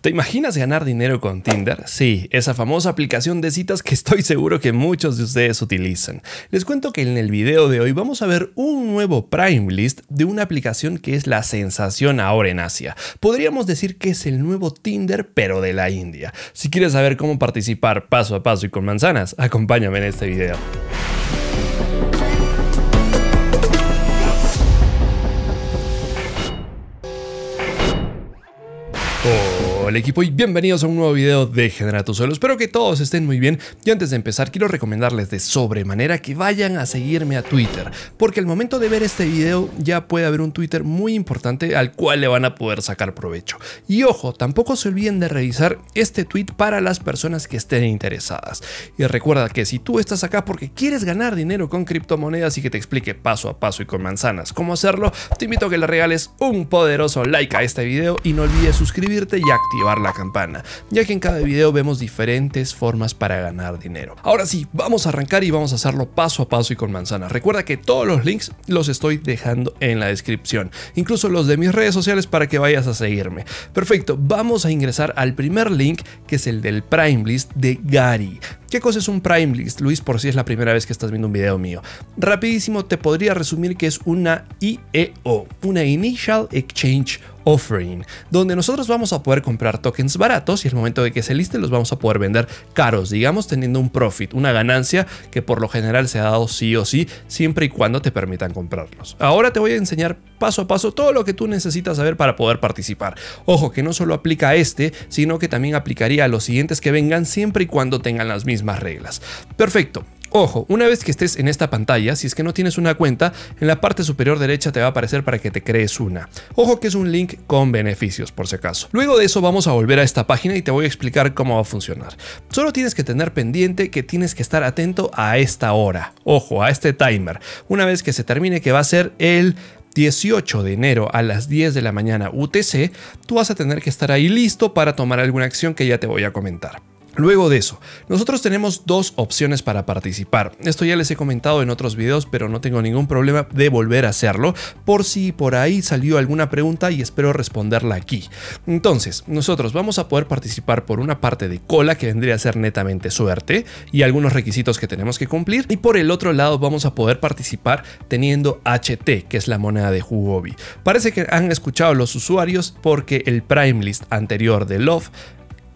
¿Te imaginas ganar dinero con Tinder? Sí, esa famosa aplicación de citas que estoy seguro que muchos de ustedes utilizan. Les cuento que en el video de hoy vamos a ver un nuevo Prime List de una aplicación que es la sensación ahora en Asia. Podríamos decir que es el nuevo Tinder pero de la India. Si quieres saber cómo participar paso a paso y con manzanas, acompáñame en este video. el equipo y bienvenidos a un nuevo video de Genera tu Suelo. Espero que todos estén muy bien y antes de empezar quiero recomendarles de sobremanera que vayan a seguirme a Twitter porque al momento de ver este video ya puede haber un Twitter muy importante al cual le van a poder sacar provecho. Y ojo, tampoco se olviden de revisar este tweet para las personas que estén interesadas. Y recuerda que si tú estás acá porque quieres ganar dinero con criptomonedas y que te explique paso a paso y con manzanas cómo hacerlo, te invito a que le regales un poderoso like a este video y no olvides suscribirte y activar la campana, ya que en cada video vemos diferentes formas para ganar dinero. Ahora sí, vamos a arrancar y vamos a hacerlo paso a paso y con manzana Recuerda que todos los links los estoy dejando en la descripción, incluso los de mis redes sociales para que vayas a seguirme. Perfecto, vamos a ingresar al primer link que es el del Prime List de Gary. ¿Qué cosa es un Prime List, Luis, por si es la primera vez que estás viendo un video mío? Rapidísimo, te podría resumir que es una IEO, una Initial Exchange Offering, donde nosotros vamos a poder comprar tokens baratos y el momento de que se listen los vamos a poder vender caros, digamos teniendo un profit, una ganancia que por lo general se ha dado sí o sí, siempre y cuando te permitan comprarlos. Ahora te voy a enseñar paso a paso todo lo que tú necesitas saber para poder participar. Ojo que no solo aplica a este, sino que también aplicaría a los siguientes que vengan siempre y cuando tengan las mismas reglas. Perfecto. Ojo, una vez que estés en esta pantalla, si es que no tienes una cuenta, en la parte superior derecha te va a aparecer para que te crees una. Ojo que es un link con beneficios, por si acaso. Luego de eso vamos a volver a esta página y te voy a explicar cómo va a funcionar. Solo tienes que tener pendiente que tienes que estar atento a esta hora. Ojo, a este timer. Una vez que se termine, que va a ser el 18 de enero a las 10 de la mañana UTC, tú vas a tener que estar ahí listo para tomar alguna acción que ya te voy a comentar. Luego de eso, nosotros tenemos dos opciones para participar. Esto ya les he comentado en otros videos, pero no tengo ningún problema de volver a hacerlo, por si por ahí salió alguna pregunta y espero responderla aquí. Entonces, nosotros vamos a poder participar por una parte de cola, que vendría a ser netamente suerte, y algunos requisitos que tenemos que cumplir, y por el otro lado vamos a poder participar teniendo HT, que es la moneda de Jugobi. Parece que han escuchado los usuarios porque el prime list anterior de Love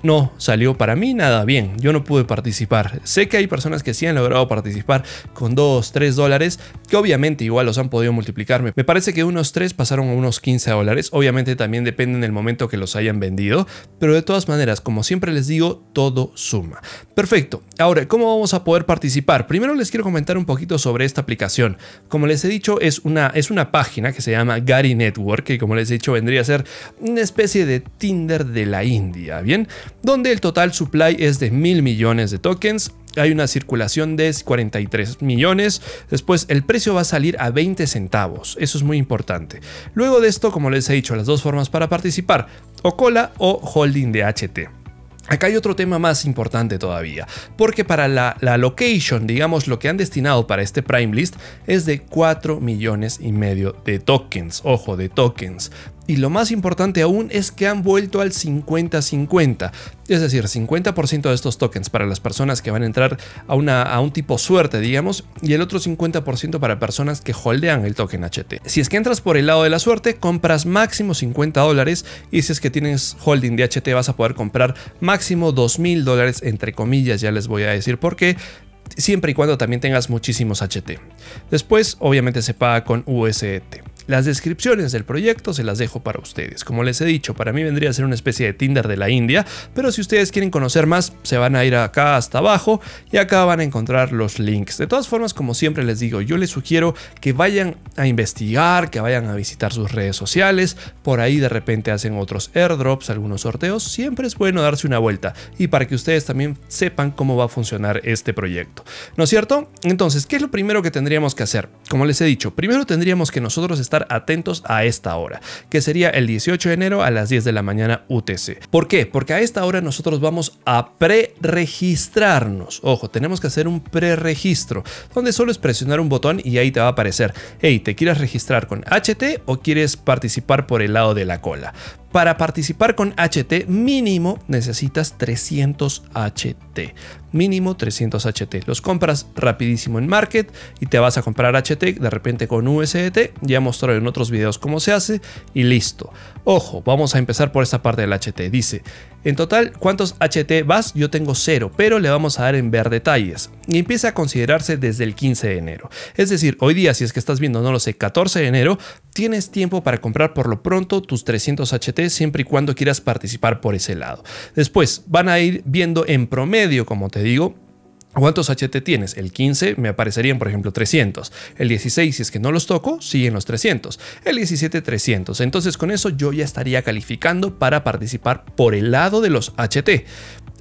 no salió para mí nada bien, yo no pude participar. Sé que hay personas que sí han logrado participar con 2, 3 dólares, que obviamente igual los han podido multiplicarme. Me parece que unos 3 pasaron a unos 15 dólares, obviamente también depende en el momento que los hayan vendido, pero de todas maneras, como siempre les digo, todo suma. Perfecto, ahora, ¿cómo vamos a poder participar? Primero les quiero comentar un poquito sobre esta aplicación. Como les he dicho, es una, es una página que se llama Gary Network, que como les he dicho vendría a ser una especie de Tinder de la India, ¿bien? donde el total supply es de mil millones de tokens. Hay una circulación de 43 millones. Después el precio va a salir a 20 centavos. Eso es muy importante. Luego de esto, como les he dicho, las dos formas para participar. O cola o holding de HT. Acá hay otro tema más importante todavía, porque para la, la, location, digamos lo que han destinado para este Prime List, es de 4 millones y medio de tokens, ojo, de tokens. Y lo más importante aún es que han vuelto al 50-50, es decir, 50% de estos tokens para las personas que van a entrar a, una, a un tipo suerte, digamos, y el otro 50% para personas que holdean el token HT. Si es que entras por el lado de la suerte, compras máximo 50 dólares y si es que tienes holding de HT vas a poder comprar máximo 2000 dólares, entre comillas, ya les voy a decir por qué, siempre y cuando también tengas muchísimos HT. Después, obviamente, se paga con USDT. Las descripciones del proyecto se las dejo para ustedes. Como les he dicho, para mí vendría a ser una especie de Tinder de la India, pero si ustedes quieren conocer más, se van a ir acá hasta abajo y acá van a encontrar los links. De todas formas, como siempre les digo, yo les sugiero que vayan a investigar, que vayan a visitar sus redes sociales, por ahí de repente hacen otros airdrops, algunos sorteos, siempre es bueno darse una vuelta y para que ustedes también sepan cómo va a funcionar este proyecto. ¿No es cierto? Entonces, ¿qué es lo primero que tendríamos que hacer? Como les he dicho, primero tendríamos que nosotros estar atentos a esta hora, que sería el 18 de enero a las 10 de la mañana UTC. ¿Por qué? Porque a esta hora nosotros vamos a pre-registrarnos. Ojo, tenemos que hacer un preregistro donde solo es presionar un botón y ahí te va a aparecer, hey, ¿te quieres registrar con HT o quieres participar por el lado de la cola? Para participar con HT mínimo necesitas 300 HT. Mínimo 300 HT. Los compras rapidísimo en Market y te vas a comprar HT de repente con USDT. Ya mostré en otros videos cómo se hace y listo. Ojo, vamos a empezar por esta parte del HT. Dice, en total, ¿cuántos HT vas? Yo tengo cero, pero le vamos a dar en ver detalles. Y empieza a considerarse desde el 15 de enero. Es decir, hoy día, si es que estás viendo, no lo sé, 14 de enero, tienes tiempo para comprar por lo pronto tus 300 HT siempre y cuando quieras participar por ese lado. Después van a ir viendo en promedio, como te digo, ¿Cuántos HT tienes? El 15 me aparecerían, por ejemplo, 300. El 16, si es que no los toco, siguen los 300. El 17, 300. Entonces, con eso yo ya estaría calificando para participar por el lado de los HT.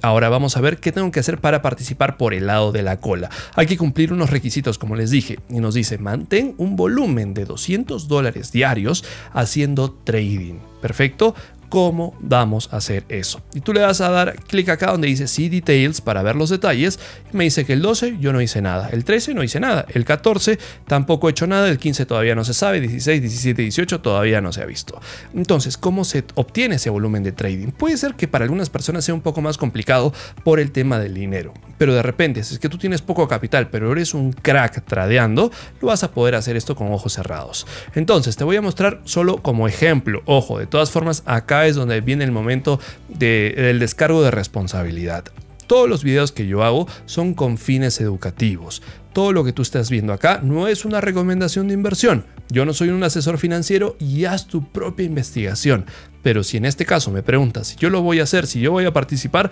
Ahora vamos a ver qué tengo que hacer para participar por el lado de la cola. Hay que cumplir unos requisitos, como les dije, y nos dice, mantén un volumen de 200 dólares diarios haciendo trading. Perfecto, cómo vamos a hacer eso. Y tú le vas a dar clic acá donde dice sí Details para ver los detalles. me dice que el 12 yo no hice nada, el 13 no hice nada, el 14 tampoco he hecho nada, el 15 todavía no se sabe, 16, 17, 18 todavía no se ha visto. Entonces, ¿cómo se obtiene ese volumen de trading? Puede ser que para algunas personas sea un poco más complicado por el tema del dinero. Pero de repente, si es que tú tienes poco capital, pero eres un crack tradeando, lo vas a poder hacer esto con ojos cerrados. Entonces, te voy a mostrar solo como ejemplo. Ojo, de todas formas, acá es donde viene el momento del descargo de responsabilidad. Todos los videos que yo hago son con fines educativos. Todo lo que tú estás viendo acá no es una recomendación de inversión. Yo no soy un asesor financiero y haz tu propia investigación. Pero si en este caso me preguntas si yo lo voy a hacer, si yo voy a participar,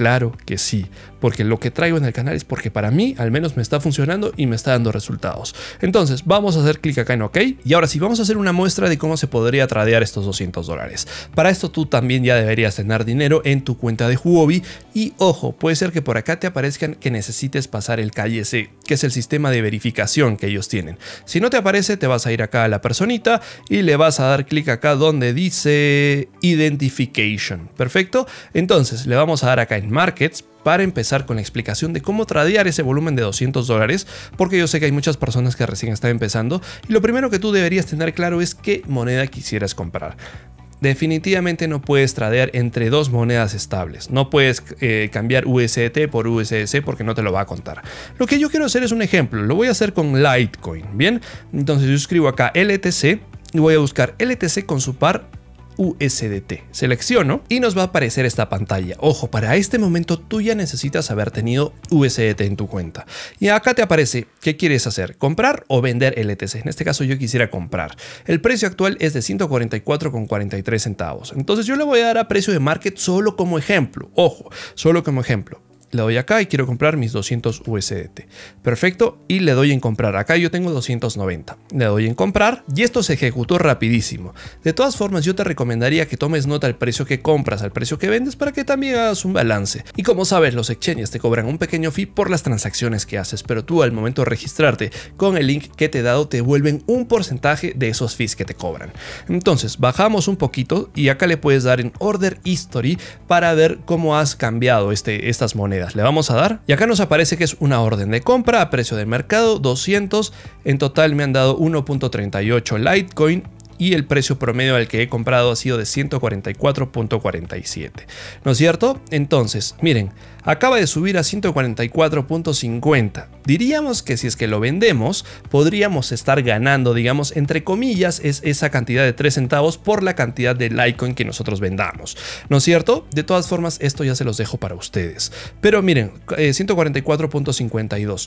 Claro que sí, porque lo que traigo en el canal es porque para mí al menos me está funcionando y me está dando resultados. Entonces vamos a hacer clic acá en OK y ahora sí vamos a hacer una muestra de cómo se podría tradear estos 200 dólares. Para esto tú también ya deberías tener dinero en tu cuenta de Huobi y ojo, puede ser que por acá te aparezcan que necesites pasar el calle C que es el sistema de verificación que ellos tienen. Si no te aparece, te vas a ir acá a la personita y le vas a dar clic acá donde dice Identification. Perfecto. Entonces le vamos a dar acá en Markets para empezar con la explicación de cómo tradear ese volumen de 200 dólares, porque yo sé que hay muchas personas que recién están empezando y lo primero que tú deberías tener claro es qué moneda quisieras comprar definitivamente no puedes tradear entre dos monedas estables. No puedes eh, cambiar USDT por USDC porque no te lo va a contar. Lo que yo quiero hacer es un ejemplo. Lo voy a hacer con Litecoin. Bien, entonces yo escribo acá LTC y voy a buscar LTC con su par USDT. Selecciono y nos va a aparecer esta pantalla. Ojo, para este momento tú ya necesitas haber tenido USDT en tu cuenta. Y acá te aparece qué quieres hacer, comprar o vender LTC. E en este caso yo quisiera comprar. El precio actual es de 144,43 centavos. Entonces yo le voy a dar a precio de market solo como ejemplo. Ojo, solo como ejemplo le doy acá y quiero comprar mis 200 USDT. Perfecto, y le doy en comprar. Acá yo tengo 290. Le doy en comprar y esto se ejecutó rapidísimo. De todas formas, yo te recomendaría que tomes nota el precio que compras, al precio que vendes, para que también hagas un balance. Y como sabes, los exchanges te cobran un pequeño fee por las transacciones que haces, pero tú al momento de registrarte con el link que te he dado, te vuelven un porcentaje de esos fees que te cobran. Entonces, bajamos un poquito y acá le puedes dar en Order History para ver cómo has cambiado este, estas monedas le vamos a dar. Y acá nos aparece que es una orden de compra a precio de mercado, 200. En total me han dado 1.38 Litecoin y el precio promedio al que he comprado ha sido de 144.47. ¿No es cierto? Entonces, miren, acaba de subir a 144.50. Diríamos que si es que lo vendemos, podríamos estar ganando, digamos, entre comillas, es esa cantidad de 3 centavos por la cantidad de Litecoin que nosotros vendamos. ¿No es cierto? De todas formas, esto ya se los dejo para ustedes. Pero miren, 144.52.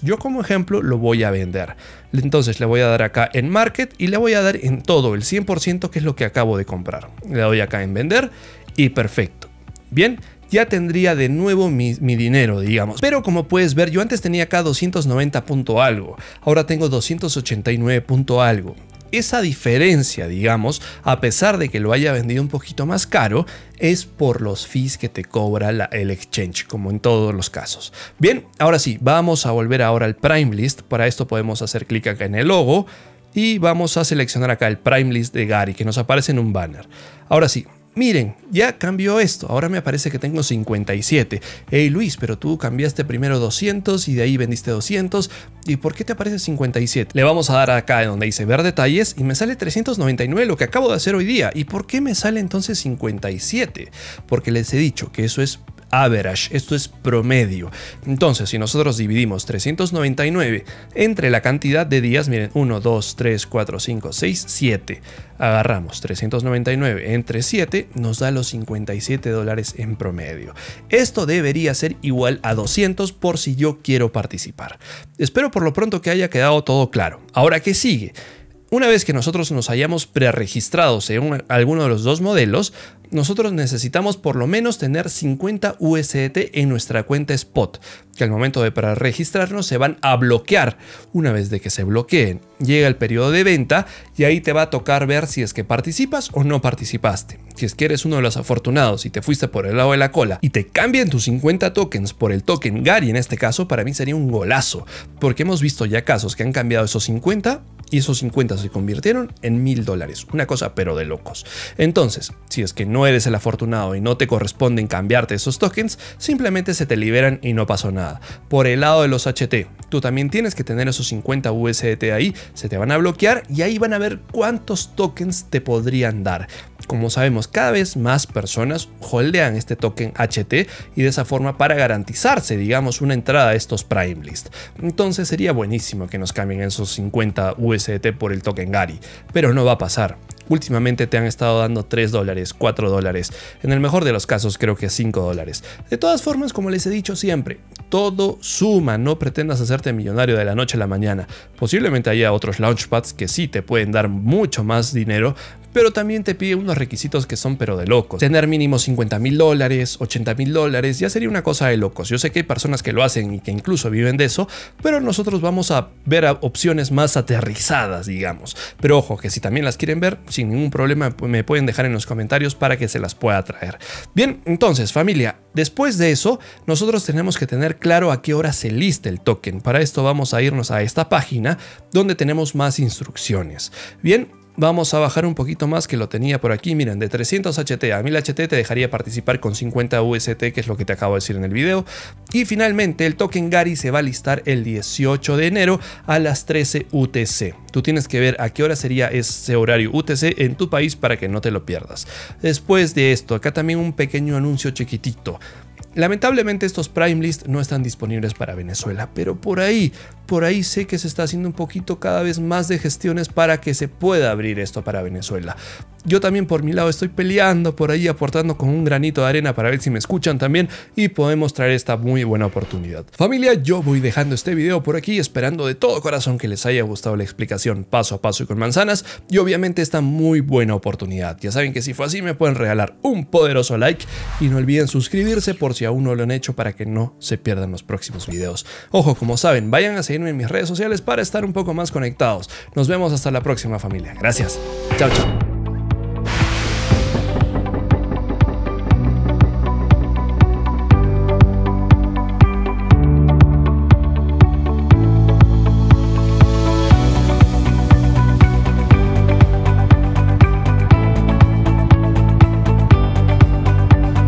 Eh, Yo como ejemplo lo voy a vender. Entonces le voy a dar acá en Market y le voy a dar en todo, el 100% que es lo que acabo de comprar. Le doy acá en Vender y perfecto. Bien, ya tendría de nuevo mi, dinero, digamos. Pero como puedes ver, yo antes tenía acá 290 punto algo, ahora tengo 289 punto algo esa diferencia, digamos, a pesar de que lo haya vendido un poquito más caro, es por los fees que te cobra el exchange, como en todos los casos. Bien, ahora sí, vamos a volver ahora al Prime List. Para esto podemos hacer clic acá en el logo y vamos a seleccionar acá el Prime List de Gary, que nos aparece en un banner. Ahora sí, miren, ya cambió esto, ahora me aparece que tengo 57. Hey Luis, pero tú cambiaste primero 200 y de ahí vendiste 200, ¿y por qué te aparece 57? Le vamos a dar acá en donde dice ver detalles y me sale 399 lo que acabo de hacer hoy día. ¿Y por qué me sale entonces 57? Porque les he dicho que eso es average, esto es promedio. Entonces, si nosotros dividimos 399 entre la cantidad de días, miren, 1, 2, 3, 4, 5, 6, 7. Agarramos 399 entre 7, nos da los 57 dólares en promedio. Esto debería ser igual a 200 por si yo quiero participar. Espero por lo pronto que haya quedado todo claro. Ahora, ¿qué sigue? Una vez que nosotros nos hayamos preregistrado en alguno de los dos modelos, nosotros necesitamos por lo menos tener 50 USDT en nuestra cuenta spot, que al momento de preregistrarnos se van a bloquear. Una vez de que se bloqueen, llega el periodo de venta y ahí te va a tocar ver si es que participas o no participaste. Si es que eres uno de los afortunados y te fuiste por el lado de la cola y te cambian tus 50 tokens por el token Gary en este caso, para mí sería un golazo, porque hemos visto ya casos que han cambiado esos 50 y esos 50 se convirtieron en mil dólares. Una cosa pero de locos. Entonces, si es que no eres el afortunado y no te corresponden cambiarte esos tokens, simplemente se te liberan y no pasó nada. Por el lado de los HT, tú también tienes que tener esos 50 USDT ahí, se te van a bloquear y ahí van a ver cuántos tokens te podrían dar. Como sabemos, cada vez más personas holdean este token HT y de esa forma para garantizarse, digamos, una entrada a estos Prime List. Entonces sería buenísimo que nos cambien esos 50 USDT por el token Gary, pero no va a pasar. Últimamente te han estado dando 3 dólares, 4 dólares, en el mejor de los casos creo que 5 dólares. De todas formas, como les he dicho siempre, todo suma, no pretendas hacerte millonario de la noche a la mañana. Posiblemente haya otros launchpads que sí te pueden dar mucho más dinero, pero también te pide unos requisitos que son pero de locos. Tener mínimo 50 mil dólares, 80 mil dólares, ya sería una cosa de locos. Yo sé que hay personas que lo hacen y que incluso viven de eso, pero nosotros vamos a ver opciones más aterrizadas, digamos. Pero ojo, que si también las quieren ver, sin ningún problema me pueden dejar en los comentarios para que se las pueda traer. Bien, entonces familia, después de eso, nosotros tenemos que tener claro a qué hora se lista el token. Para esto vamos a irnos a esta página donde tenemos más instrucciones. Bien, Vamos a bajar un poquito más que lo tenía por aquí, miren, de 300 HT a 1000 HT te dejaría participar con 50 UST, que es lo que te acabo de decir en el video. Y finalmente el token Gary se va a listar el 18 de enero a las 13 UTC. Tú tienes que ver a qué hora sería ese horario UTC en tu país para que no te lo pierdas. Después de esto, acá también un pequeño anuncio chiquitito. Lamentablemente estos prime list no están disponibles para Venezuela, pero por ahí, por ahí sé que se está haciendo un poquito cada vez más de gestiones para que se pueda abrir esto para Venezuela. Yo también por mi lado estoy peleando por ahí, aportando con un granito de arena para ver si me escuchan también y podemos traer esta muy buena oportunidad. Familia, yo voy dejando este video por aquí, esperando de todo corazón que les haya gustado la explicación paso a paso y con manzanas y obviamente esta muy buena oportunidad. Ya saben que si fue así me pueden regalar un poderoso like y no olviden suscribirse por si aún no lo han hecho para que no se pierdan los próximos videos. Ojo, como saben, vayan a seguirme en mis redes sociales para estar un poco más conectados. Nos vemos hasta la próxima familia. Gracias. Chao, chao.